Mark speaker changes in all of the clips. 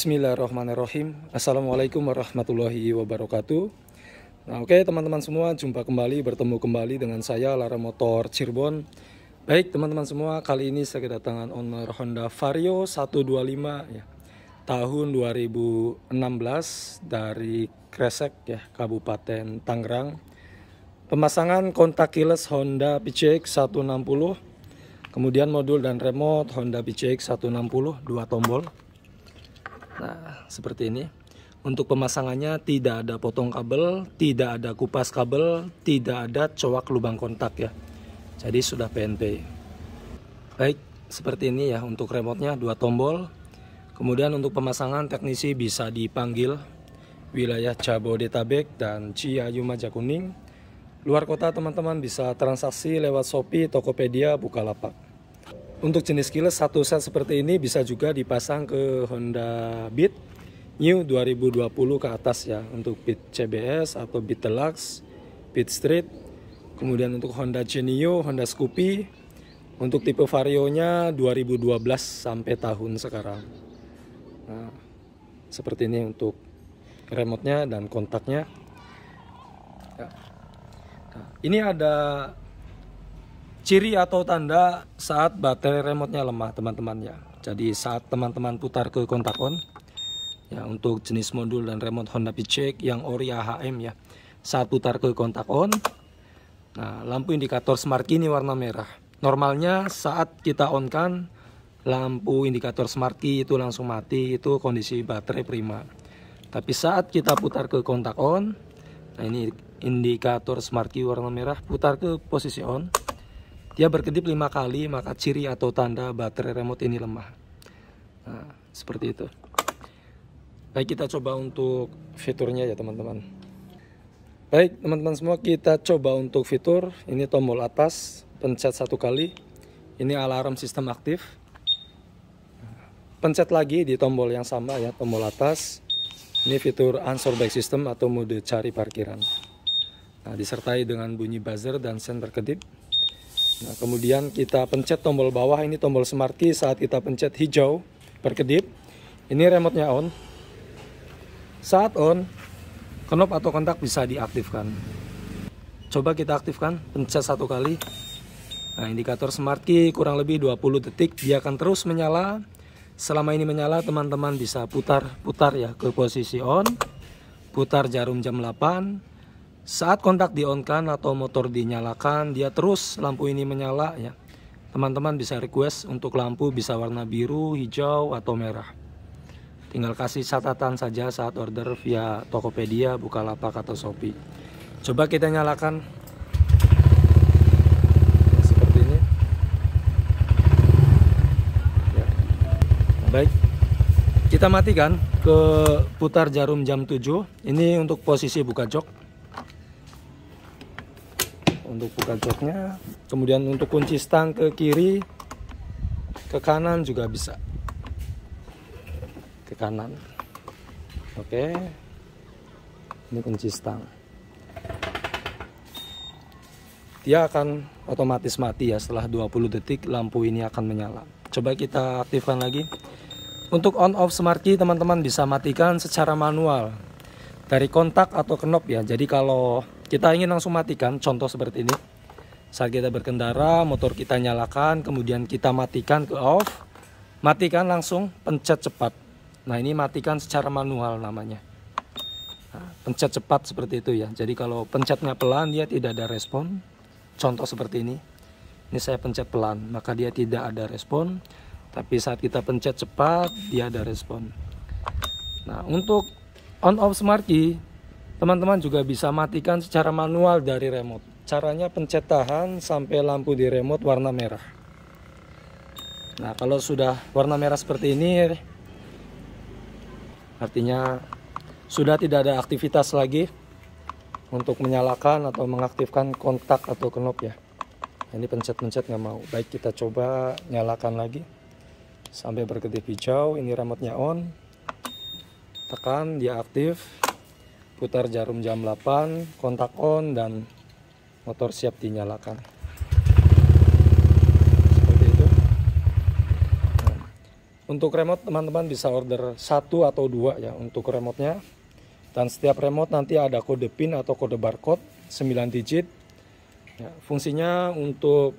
Speaker 1: Bismillahirrahmanirrahim. Assalamualaikum warahmatullahi wabarakatuh. Nah, oke okay, teman-teman semua, jumpa kembali, bertemu kembali dengan saya Lara Motor Cirebon. Baik, teman-teman semua, kali ini saya kedatangan owner Honda Vario 125 ya. Tahun 2016 dari Kresek ya, Kabupaten Tangerang. Pemasangan kontak keyless Honda PCX 160. Kemudian modul dan remote Honda PCX 160 dua tombol. Nah, seperti ini. Untuk pemasangannya tidak ada potong kabel, tidak ada kupas kabel, tidak ada coak lubang kontak ya. Jadi sudah PNP. Baik, seperti ini ya untuk remote-nya dua tombol. Kemudian untuk pemasangan teknisi bisa dipanggil wilayah Jabodetabek dan Ciayu Majakuning. Luar kota teman-teman bisa transaksi lewat Shopee, Tokopedia, Bukalapak. Untuk jenis keyless satu set seperti ini bisa juga dipasang ke Honda Beat New 2020 ke atas ya untuk Beat CBS atau Beat Deluxe, Beat Street. Kemudian untuk Honda Genio, Honda Scoopy. Untuk tipe varionya 2012 sampai tahun sekarang. Nah, seperti ini untuk remote-nya dan kontaknya. Ya. Nah, ini ada ciri atau tanda saat baterai remote-nya lemah teman-teman ya. Jadi saat teman-teman putar ke kontak on ya untuk jenis modul dan remote Honda Picek yang ori AHM ya. Saat putar ke kontak on nah lampu indikator smart key ini warna merah. Normalnya saat kita on kan lampu indikator smart key itu langsung mati itu kondisi baterai prima. Tapi saat kita putar ke kontak on nah ini indikator smart key warna merah putar ke posisi on dia berkedip lima kali, maka ciri atau tanda baterai remote ini lemah. Nah, seperti itu. Baik, kita coba untuk fiturnya ya teman-teman. Baik, teman-teman semua, kita coba untuk fitur. Ini tombol atas, pencet satu kali. Ini alarm sistem aktif. Pencet lagi di tombol yang sama ya, tombol atas. Ini fitur answer back system atau mode cari parkiran. Nah, disertai dengan bunyi buzzer dan sen berkedip. Nah, kemudian kita pencet tombol bawah, ini tombol smart key saat kita pencet hijau berkedip. Ini remote-nya on. Saat on, knob atau kontak bisa diaktifkan. Coba kita aktifkan, pencet satu kali. Nah, indikator smart key kurang lebih 20 detik, dia akan terus menyala. Selama ini menyala, teman-teman bisa putar-putar ya ke posisi on, putar jarum jam 8, saat kontak di on kan atau motor dinyalakan, dia terus lampu ini menyala ya. Teman-teman bisa request untuk lampu bisa warna biru, hijau, atau merah. Tinggal kasih catatan saja saat order via Tokopedia, Bukalapak, atau Shopee. Coba kita nyalakan. Seperti ini. Ya. Baik. Kita matikan ke putar jarum jam 7. Ini untuk posisi buka jok untuk buka joknya kemudian untuk kunci stang ke kiri ke kanan juga bisa ke kanan oke ini kunci stang dia akan otomatis mati ya setelah 20 detik lampu ini akan menyala coba kita aktifkan lagi untuk on off smart key teman-teman bisa matikan secara manual dari kontak atau knob ya jadi kalau kita ingin langsung matikan contoh seperti ini saat kita berkendara motor kita nyalakan kemudian kita matikan ke off matikan langsung pencet cepat nah ini matikan secara manual namanya nah, pencet cepat seperti itu ya jadi kalau pencetnya pelan dia tidak ada respon contoh seperti ini ini saya pencet pelan maka dia tidak ada respon tapi saat kita pencet cepat dia ada respon nah untuk on off smart key Teman-teman juga bisa matikan secara manual dari remote. Caranya pencet tahan sampai lampu di remote warna merah. Nah, kalau sudah warna merah seperti ini artinya sudah tidak ada aktivitas lagi untuk menyalakan atau mengaktifkan kontak atau knob ya. Ini pencet-pencet nggak mau. Baik kita coba nyalakan lagi sampai berkedip hijau. Ini remote-nya on. Tekan dia aktif putar jarum jam 8 kontak on dan motor siap dinyalakan seperti itu untuk remote teman-teman bisa order satu atau dua ya untuk remote-nya dan setiap remote nanti ada kode pin atau kode barcode 9 digit ya, fungsinya untuk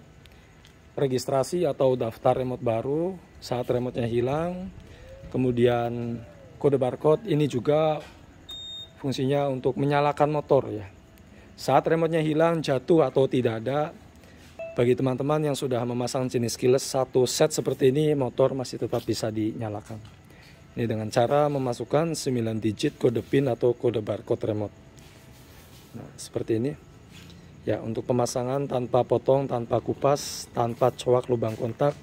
Speaker 1: registrasi atau daftar remote baru saat remote nya hilang kemudian kode barcode ini juga fungsinya untuk menyalakan motor ya. Saat remote-nya hilang, jatuh atau tidak ada, bagi teman-teman yang sudah memasang jenis keyless satu set seperti ini, motor masih tetap bisa dinyalakan. Ini dengan cara memasukkan 9 digit kode PIN atau kode barcode remote. Nah, seperti ini. Ya, untuk pemasangan tanpa potong, tanpa kupas, tanpa coak lubang kontak,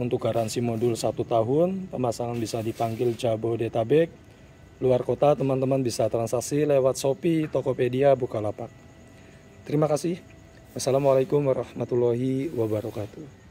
Speaker 1: untuk garansi modul satu tahun, pemasangan bisa dipanggil Jabodetabek luar kota teman-teman bisa transaksi lewat Shopee, Tokopedia, Bukalapak. Terima kasih. Wassalamualaikum warahmatullahi wabarakatuh.